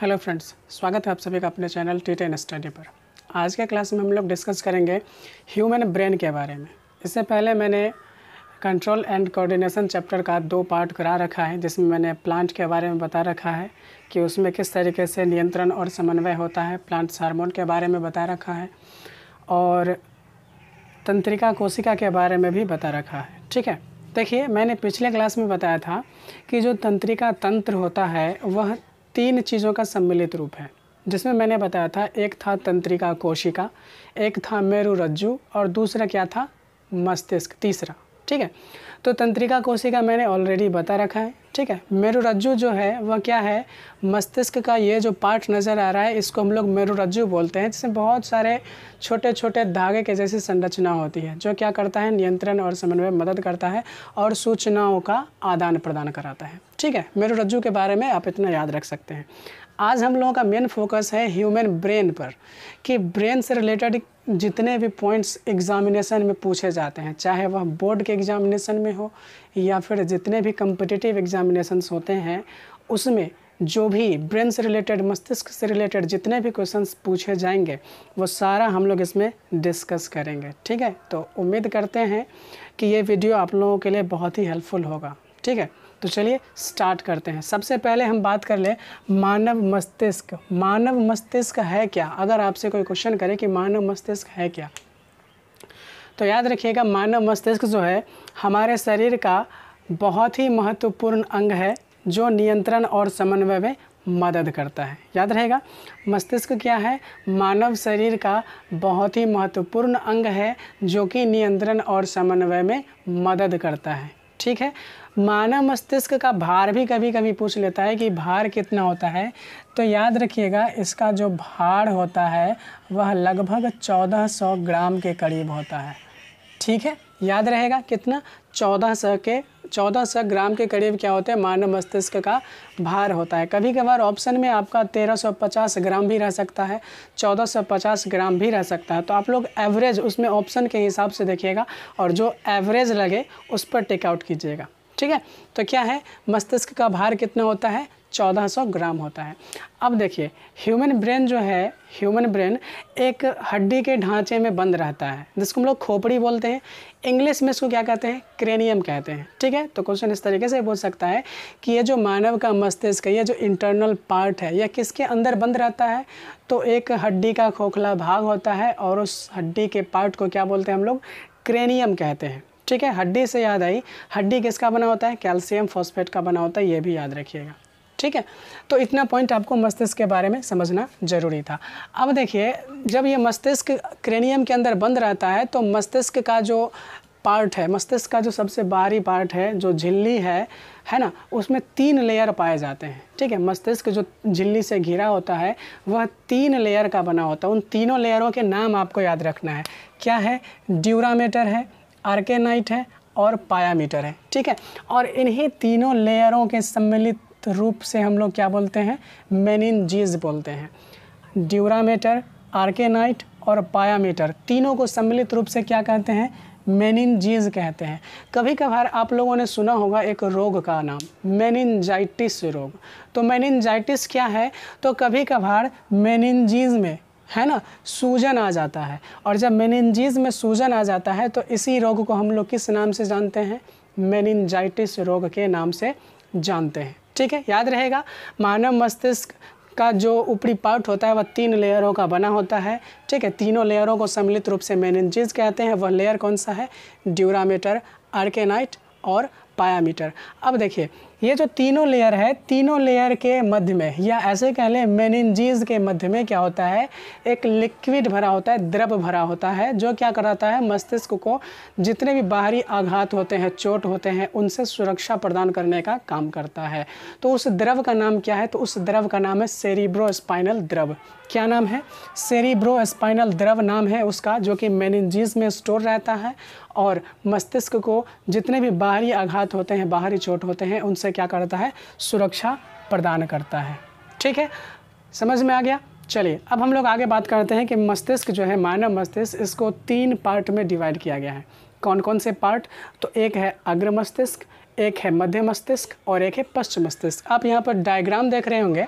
hello friends स्वागत है आप सभी का अपने चैनल टी टेन स्टडी पर आज के क्लास में हम लोग डिस्कस करेंगे ह्यूमन ब्रेन के बारे में इससे पहले मैंने कंट्रोल एंड कोऑर्डिनेशन चैप्टर का दो पार्ट करा रखा है जिसमें मैंने प्लांट के बारे में बता रखा है कि उसमें किस तरीके से नियंत्रण और समन्वय होता है प्लांट्स हारमोन के बारे में बता रखा है और तंत्रिका कोशिका के बारे में भी बता रखा है ठीक है देखिए मैंने पिछले क्लास में बताया था कि जो तंत्रिका तंत्र होता है वह तीन चीज़ों का सम्मिलित रूप है जिसमें मैंने बताया था एक था तंत्रिका कोशिका एक था मेरु रज्जु और दूसरा क्या था मस्तिष्क तीसरा ठीक है तो तंत्रिका कोशिका मैंने ऑलरेडी बता रखा है ठीक है मेरुरज्जु जो है वह क्या है मस्तिष्क का ये जो पार्ट नज़र आ रहा है इसको हम लोग मेरुरज्जु बोलते हैं जिसमें बहुत सारे छोटे छोटे धागे के जैसे संरचना होती है जो क्या करता है नियंत्रण और समन्वय मदद करता है और सूचनाओं का आदान प्रदान कराता है ठीक है मेरुरज्जु के बारे में आप इतना याद रख सकते हैं आज हम लोगों का मेन फोकस है ह्यूमन ब्रेन पर कि ब्रेन से रिलेटेड जितने भी पॉइंट्स एग्ज़ामिनेशन में पूछे जाते हैं चाहे वह बोर्ड के एग्ज़ामिनेशन में हो या फिर जितने भी कम्पिटिटिव एग्ज़ामिनेशंस होते हैं उसमें जो भी ब्रेन से रिलेटेड मस्तिष्क से रिलेटेड जितने भी क्वेश्चंस पूछे जाएंगे वो सारा हम लोग इसमें डिस्कस करेंगे ठीक है तो उम्मीद करते हैं कि ये वीडियो आप लोगों के लिए बहुत ही हेल्पफुल होगा ठीक है तो चलिए स्टार्ट करते हैं सबसे पहले हम बात कर ले मानव मस्तिष्क मानव मस्तिष्क है क्या अगर आपसे कोई क्वेश्चन करे कि मानव मस्तिष्क है क्या तो याद रखिएगा मानव मस्तिष्क जो है हमारे शरीर का बहुत ही महत्वपूर्ण अंग है जो नियंत्रण और समन्वय में मदद करता है याद रहेगा मस्तिष्क क्या है मानव शरीर का बहुत ही महत्वपूर्ण अंग है जो कि नियंत्रण और समन्वय में मदद करता है ठीक है मानव मस्तिष्क का भार भी कभी कभी पूछ लेता है कि भार कितना होता है तो याद रखिएगा इसका जो भार होता है वह लगभग 1400 ग्राम के करीब होता है ठीक है याद रहेगा कितना 1400 के 1400 ग्राम के करीब क्या होते हैं मानव मस्तिष्क का भार होता है कभी कभार ऑप्शन में आपका 1350 ग्राम भी रह सकता है 1450 ग्राम भी रह सकता है तो आप लोग एवरेज उसमें ऑप्शन के हिसाब से देखिएगा और जो एवरेज लगे उस पर टेकआउट कीजिएगा ठीक है तो क्या है मस्तिष्क का भार कितना होता है 1400 ग्राम होता है अब देखिए ह्यूमन ब्रेन जो है ह्यूमन ब्रेन एक हड्डी के ढांचे में बंद रहता है जिसको हम लोग खोपड़ी बोलते हैं इंग्लिश में इसको क्या कहते हैं क्रेनियम कहते हैं ठीक है तो क्वेश्चन इस तरीके से बोल सकता है कि ये जो मानव का मस्तिष्क है ये जो इंटरनल पार्ट है यह किसके अंदर बंद रहता है तो एक हड्डी का खोखला भाग होता है और उस हड्डी के पार्ट को क्या बोलते हैं हम लोग क्रेनियम कहते हैं ठीक है हड्डी से याद आई हड्डी किसका बना होता है कैल्शियम फॉस्फेट का बना होता है ये भी याद रखिएगा ठीक है तो इतना पॉइंट आपको मस्तिष्क के बारे में समझना जरूरी था अब देखिए जब ये मस्तिष्क क्रेनियम के अंदर बंद रहता है तो मस्तिष्क का जो पार्ट है मस्तिष्क का जो सबसे बाहरी पार्ट है जो झिल्ली है है ना उसमें तीन लेयर पाए जाते हैं ठीक है मस्तिष्क जो झिल्ली से घिरा होता है वह तीन लेयर का बना होता है उन तीनों लेयरों के नाम आपको याद रखना है क्या है ड्यूरामेटर है आर्केनाइट है और पायामीटर है ठीक है और इन्हीं तीनों लेयरों के सम्मिलित रूप से हम लोग क्या बोलते हैं मेनिनजीज बोलते हैं ड्यूरामीटर आर्केनाइट और पायामीटर तीनों को सम्मिलित रूप से क्या कहते हैं मेनिनजीज कहते हैं कभी कभार आप लोगों ने सुना होगा एक रोग का नाम मेनिनजाइटिस रोग तो मेनिनजाइटिस क्या है तो कभी कभार मेनिनजीज में है ना सूजन आ जाता है और जब मेनिनजीज में सूजन आ जाता है तो इसी रोग को हम लोग किस नाम से जानते हैं मेनिनजाइटिस रोग के नाम से जानते हैं ठीक है याद रहेगा मानव मस्तिष्क का जो ऊपरी पार्ट होता है वह तीन लेयरों का बना होता है ठीक है तीनों लेयरों को सम्मिलित रूप से मेनिनजीज कहते हैं वह लेयर कौन सा है ड्यूरामीटर आर्केनाइट और पायामीटर अब देखिए ये जो तीनों लेयर है तीनों लेयर के मध्य में या ऐसे कह लें मेनिनजीज के मध्य में क्या होता है एक लिक्विड भरा होता है द्रव भरा होता है जो क्या कराता है मस्तिष्क को जितने भी बाहरी आघात होते हैं चोट होते हैं उनसे सुरक्षा प्रदान करने का काम करता है तो उस द्रव का नाम क्या है तो उस द्रव का नाम है सेरिब्रो स्पाइनल द्रव क्या नाम है सेरिब्रो स्पाइनल द्रव नाम है उसका जो कि मैनजीज में स्टोर रहता है और मस्तिष्क को जितने भी बाहरी आघात होते हैं बाहरी चोट होते हैं उनसे क्या करता है सुरक्षा प्रदान करता है ठीक है समझ में आ गया चलिए अब हम लोग आगे बात करते हैं कि मस्तिष्क जो है मानव मस्तिष्क इसको तीन पार्ट में डिवाइड किया गया है कौन कौन से पार्ट तो एक है अग्र मस्तिष्क एक है मध्य मस्तिष्क और एक है पश्चिम मस्तिष्क आप यहाँ पर डायग्राम देख रहे होंगे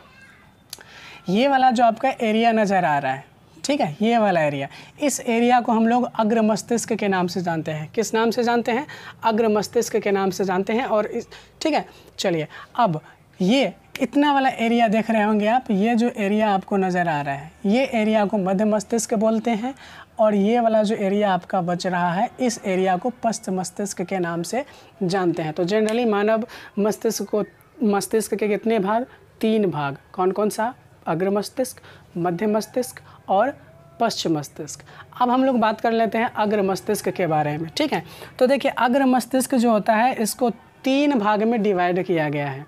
ये वाला जो आपका एरिया नज़र आ रहा है ठीक है ये वाला एरिया इस एरिया को हम लोग अग्र मस्तिष्क के नाम से जानते हैं किस नाम से जानते हैं अग्र मस्तिष्क के नाम से जानते हैं और इस ठीक है चलिए अब ये इतना वाला एरिया देख रहे होंगे आप ये जो एरिया आपको नज़र आ रहा है ये एरिया को मध्य मस्तिष्क बोलते हैं और ये वाला जो एरिया आपका बच रहा है इस एरिया को पश्च मस्तिष्क के नाम से जानते हैं तो जनरली मानव मस्तिष्क को मस्तिष्क के कितने भाग तीन भाग कौन कौन सा अग्र मस्तिष्क मध्य मस्तिष्क और पश्चिम मस्तिष्क अब हम लोग बात कर लेते हैं अग्र मस्तिष्क के बारे में ठीक है तो देखिए अग्र मस्तिष्क जो होता है इसको तीन भाग में डिवाइड किया गया है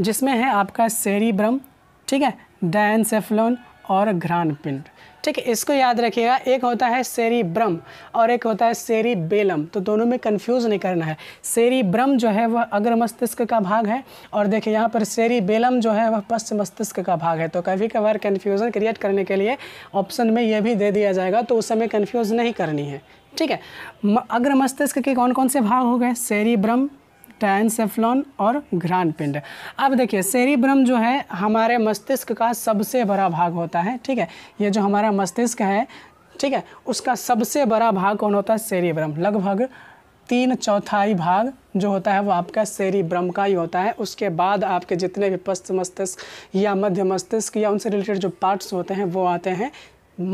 जिसमें है आपका सेरीब्रम ठीक है डायनसेफ्लोन और घ्राण पिंड ठीक है इसको याद रखिएगा एक होता है सेरी ब्रह्म और एक होता है सेरी बेलम तो दोनों में कन्फ्यूज़ नहीं करना है सेरी ब्रह्म जो है वह अग्र मस्तिष्क का भाग है और देखिए यहाँ पर सेरी बेलम जो है वह पश्चिम मस्तिष्क का भाग है तो कभी कभार कन्फ्यूज़न क्रिएट करने के लिए ऑप्शन में यह भी दे दिया जाएगा तो उस समय कन्फ्यूज़ नहीं करनी है ठीक है अग्र मस्तिष्क के कौन कौन से भाग हो गए सेरी ब्रह्म सेफलॉन और घ्राण पिंड अब देखिए सेरिब्रम जो है हमारे मस्तिष्क का सबसे बड़ा भाग होता है ठीक है ये जो हमारा मस्तिष्क है ठीक है उसका सबसे बड़ा भाग कौन होता है सेरिब्रम लगभग तीन चौथाई भाग जो होता है वो आपका सेरिब्रम का ही होता है उसके बाद आपके जितने भी पश्च मस्तिष्क या मध्य मस्तिष्क या उनसे रिलेटेड जो पार्ट्स होते हैं वो आते हैं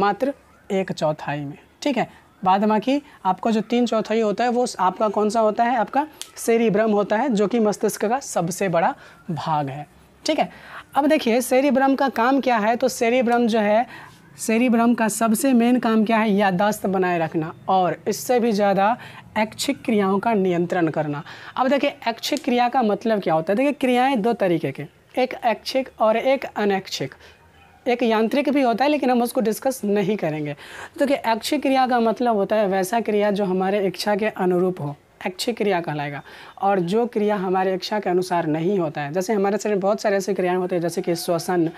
मात्र एक चौथाई में ठीक है बाद बाकी आपका जो तीन चौथाई होता है वो आपका कौन सा होता है आपका सेरिब्रम होता है जो कि मस्तिष्क का सबसे बड़ा भाग है ठीक है अब देखिए सेरिब्रम का काम क्या है तो सेरिब्रम जो है सेरिब्रम का सबसे मेन काम क्या है याददाश्त बनाए रखना और इससे भी ज़्यादा ऐच्छिक क्रियाओं का नियंत्रण करना अब देखिए ऐच्छिक क्रिया का मतलब क्या होता है देखिए क्रियाएँ दो तरीके के एक ऐच्छिक और एक अनैच्छिक एक यांत्रिक भी होता है लेकिन हम उसको डिस्कस नहीं करेंगे तो कि अक्षय क्रिया का मतलब होता है वैसा क्रिया जो हमारे इच्छा के अनुरूप हो अच्छी क्रिया कहलाएगा और जो क्रिया हमारे इच्छा के अनुसार नहीं होता है जैसे हमारे शरीर में बहुत सारे ऐसे क्रियाएं होती है जैसे कि श्वसन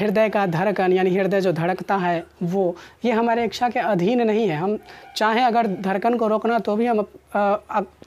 हृदय का धड़कन यानी हृदय जो धड़कता है वो ये हमारे इच्छा के अधीन नहीं है हम चाहें अगर धड़कन को रोकना तो भी हम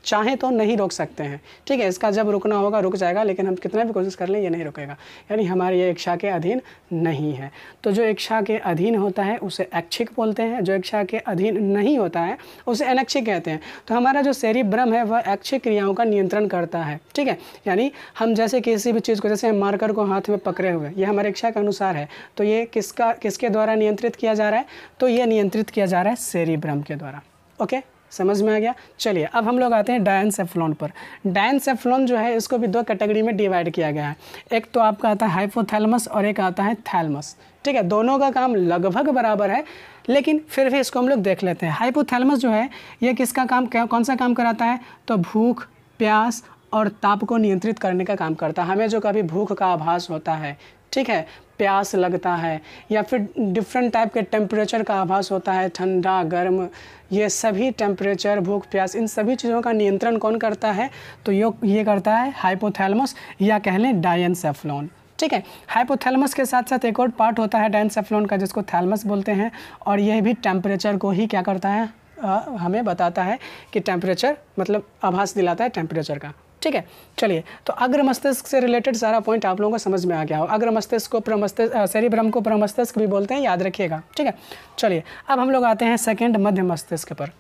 चाहें तो नहीं रोक सकते हैं ठीक है इसका जब रुकना होगा रुक जाएगा लेकिन हम कितना भी कोशिश कर लें ये नहीं रुकेगा यानी हमारी ये इच्छा के अधीन नहीं है तो जो इच्छा के अधीन होता है उसे ऐच्छिक बोलते हैं जो इच्छा के अधीन नहीं होता है उसे अनैच्छिक कहते हैं तो हमारा जो शेरी भ्रम है वह ऐच्छिक क्रियाओं का नियंत्रण करता है ठीक है यानी हम जैसे किसी भी चीज़ को जैसे मार्कर को हाथ में पकड़े हुए ये हमारी इच्छा के अनुसार है तो ये किसका किसके द्वारा नियंत्रित किया जा रहा है तो ये नियंत्रित किया जा रहा है शेरी भ्रम के द्वारा ओके समझ में आ गया चलिए अब हम लोग आते हैं डायन सेफ्लॉन पर डायन सेफ्लॉन जो है इसको भी दो कैटेगरी में डिवाइड किया गया है एक तो आपका आता है हाइपोथैलमस और एक आता है थैलमस ठीक है दोनों का काम लगभग बराबर है लेकिन फिर भी इसको हम लोग देख लेते हैं हाइपोथैलमस जो है ये किसका काम क्या कौन सा काम कराता है तो भूख प्यास और ताप को नियंत्रित करने का काम करता है हमें जो कभी भूख का आभास होता है ठीक है प्यास लगता है या फिर डिफरेंट टाइप के टेम्परेचर का आभास होता है ठंडा गर्म ये सभी टेम्परेचर भूख प्यास इन सभी चीज़ों का नियंत्रण कौन करता है तो यो ये करता है हाइपोथैलमस या कह लें डायनसेफ्लोन ठीक है हाइपोथैलमस के साथ साथ एक और पार्ट होता है डायनसेफ्लोन का जिसको थैलमस बोलते हैं और यह भी टेम्परेचर को ही क्या करता है आ, हमें बताता है कि टेम्परेचर मतलब आभास दिलाता है टेम्परेचर का ठीक है चलिए तो अग्र मस्तिष्क से रिलेटेड सारा पॉइंट आप लोगों को समझ में आ गया हो अग्र मस्तिष्क को प्रमस्तिष्क भ्रम को प्रमस्तिष्क भी बोलते हैं याद रखिएगा ठीक है चलिए अब हम लोग आते हैं सेकेंड मध्य मस्तिष्क पर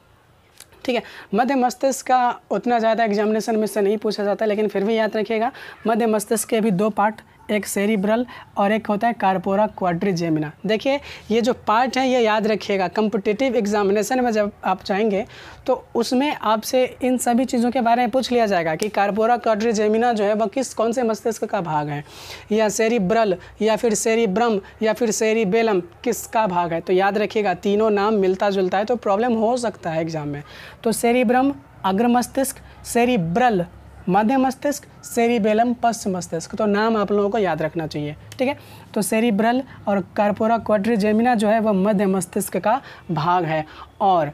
ठीक है मध्य मस्तिष्क का उतना ज़्यादा एग्जामिनेशन में से नहीं पूछा जाता लेकिन फिर भी याद रखिएगा मध्य मस्तिष्क के भी दो पार्ट एक सेरिब्रल और एक होता है कार्पोरा क्वाड्रीजेमिना देखिए ये जो पार्ट है ये याद रखिएगा कम्पिटिटिव एग्जामिनेशन में जब आप जाएंगे तो उसमें आपसे इन सभी चीज़ों के बारे में पूछ लिया जाएगा कि कार्पोरा क्वाड्रीजेमिना जो है वह किस कौन से मस्तिष्क का भाग है या सेरिब्रल या फिर सेरिब्रम या फिर सेरिबेलम किसका भाग है तो याद रखिएगा तीनों नाम मिलता जुलता है तो प्रॉब्लम हो सकता है एग्ज़ाम में तो सेरिब्रम अग्र मस्तिष्क सेरिब्रल मध्य मस्तिष्क सेरिबेलम पश्चिम मस्तिष्क तो नाम आप लोगों को याद रखना चाहिए ठीक है तो सेरिब्रल और कार्पोरा क्वाड्रिजेमिना जो है वह मध्य मस्तिष्क का भाग है और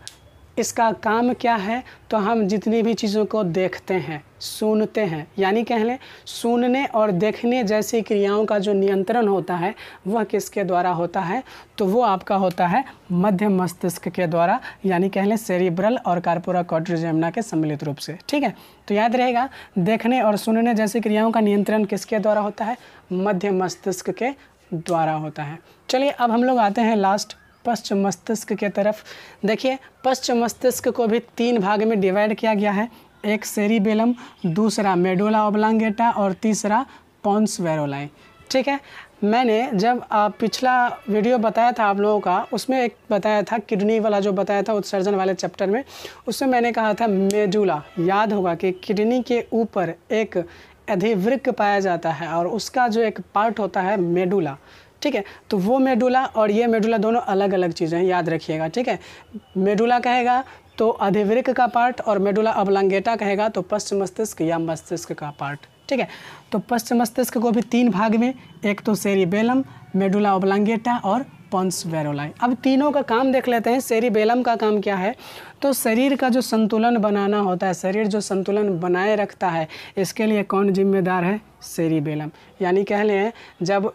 इसका काम क्या है तो हम जितनी भी चीज़ों को देखते हैं सुनते हैं यानी कह लें सुनने और देखने जैसी क्रियाओं का जो नियंत्रण होता है वह किसके द्वारा होता है तो वो आपका होता है मध्य मस्तिष्क के द्वारा यानी कह लें सेरिब्रल और कार्पोरा कॉट्रिजेमना के सम्मिलित रूप से ठीक है तो याद रहेगा देखने और सुनने जैसी क्रियाओं का नियंत्रण किसके द्वारा होता है मध्य मस्तिष्क के द्वारा होता है चलिए अब हम लोग आते हैं लास्ट पश्च मस्तिष्क के तरफ देखिए पश्च मस्तिष्क को भी तीन भाग में डिवाइड किया गया है एक सेरीबेलम दूसरा मेडोला ओबलांगेटा और तीसरा पॉन्स वेरोलाई ठीक है मैंने जब पिछला वीडियो बताया था आप लोगों का उसमें एक बताया था किडनी वाला जो बताया था उत्सर्जन वाले चैप्टर में उसमें मैंने कहा था मेडुला याद होगा कि किडनी के ऊपर एक अधिवृक्क पाया जाता है और उसका जो एक पार्ट होता है मेडुला ठीक है तो वो मेडुला और ये मेडुला दोनों अलग अलग चीज़ें हैं याद रखिएगा ठीक है मेडुला कहेगा तो अधिवृक का पार्ट और मेडुला अबलंगेटा कहेगा तो पश्चिम मस्तिष्क या मस्तिष्क का पार्ट ठीक है तो पश्चिम मस्तिष्क को भी तीन भाग में एक तो सेरिबेलम मेडुला ओबलांगेटा और पॉन्स वेरोलाई अब तीनों का काम देख लेते हैं सेरिबेलम का काम क्या है तो शरीर का जो संतुलन बनाना होता है शरीर जो संतुलन बनाए रखता है इसके लिए कौन जिम्मेदार है सेरिबेलम यानी कह लें जब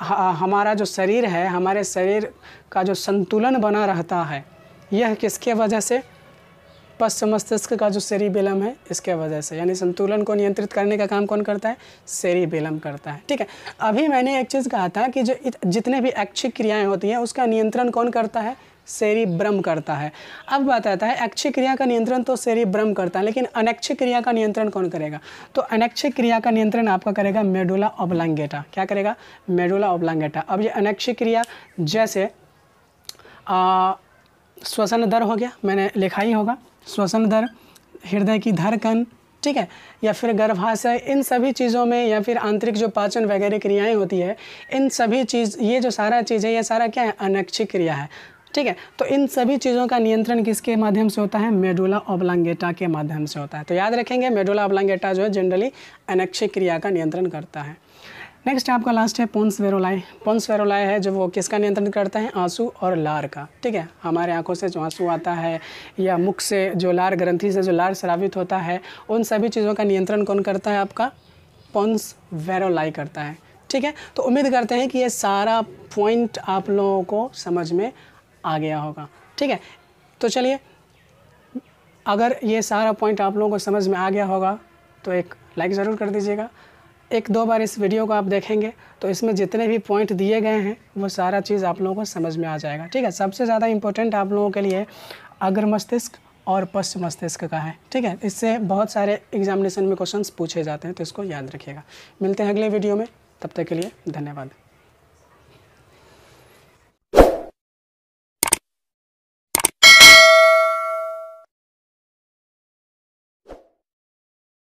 हमारा जो शरीर है हमारे शरीर का जो संतुलन बना रहता है यह किसके वजह से पश्च मस्तिष्क का जो सेरिबेलम है इसके वजह से यानी संतुलन को नियंत्रित करने का काम कौन करता है सेरिबेलम करता है ठीक है अभी मैंने एक चीज़ कहा था कि जो जितने भी ऐच्छिक क्रियाएं होती हैं उसका नियंत्रण कौन करता है शेरी ब्रह्म करता है अब बात आता है अक्षय क्रिया का नियंत्रण तो ब्रह्म करता है लेकिन अनैच्छिक क्रिया का नियंत्रण कौन करेगा तो अनैच्छिक क्रिया का नियंत्रण आपका करेगा मेडोला ओब्लांगेटा क्या करेगा मेडोला ओब्लांगेटा अब ये अनैच्छिक क्रिया जैसे श्वसन दर हो गया मैंने लिखा ही होगा श्वसन दर हृदय की धड़कन ठीक है या फिर गर्भाशय इन सभी चीज़ों में या फिर आंतरिक जो पाचन वगैरह क्रियाएं होती है इन सभी चीज़ ये जो सारा चीज़ है ये सारा क्या है अनैच्छिक क्रिया है ठीक है तो इन सभी चीज़ों का नियंत्रण किसके माध्यम से होता है मेडुला ओबलांगेटा के माध्यम से होता है तो याद रखेंगे मेडुला ओबलांगेटा जो है जनरली अनक्ष क्रिया का नियंत्रण करता है नेक्स्ट आपका लास्ट है पोन्स वेरोलाई पोन्स वेरोलाय है जो वो किसका नियंत्रण करता है आंसू और लार का ठीक है हमारे आंखों से जो आंसू आता है या मुख से जो लार ग्रंथि से जो लार श्रावित होता है उन सभी चीज़ों का नियंत्रण कौन करता है आपका पोन्स वेरोलाई करता है ठीक है तो उम्मीद करते हैं कि ये सारा पॉइंट आप लोगों को समझ में आ गया होगा ठीक है तो चलिए अगर ये सारा पॉइंट आप लोगों को समझ में आ गया होगा तो एक लाइक ज़रूर कर दीजिएगा एक दो बार इस वीडियो को आप देखेंगे तो इसमें जितने भी पॉइंट दिए गए हैं वो सारा चीज़ आप लोगों को समझ में आ जाएगा ठीक है सबसे ज़्यादा इंपॉर्टेंट आप लोगों के लिए अग्र मस्तिष्क और पश्च मस्तिष्क का है ठीक है इससे बहुत सारे एग्जामिनेशन में क्वेश्चन पूछे जाते हैं तो इसको याद रखिएगा मिलते हैं अगले वीडियो में तब तक के लिए धन्यवाद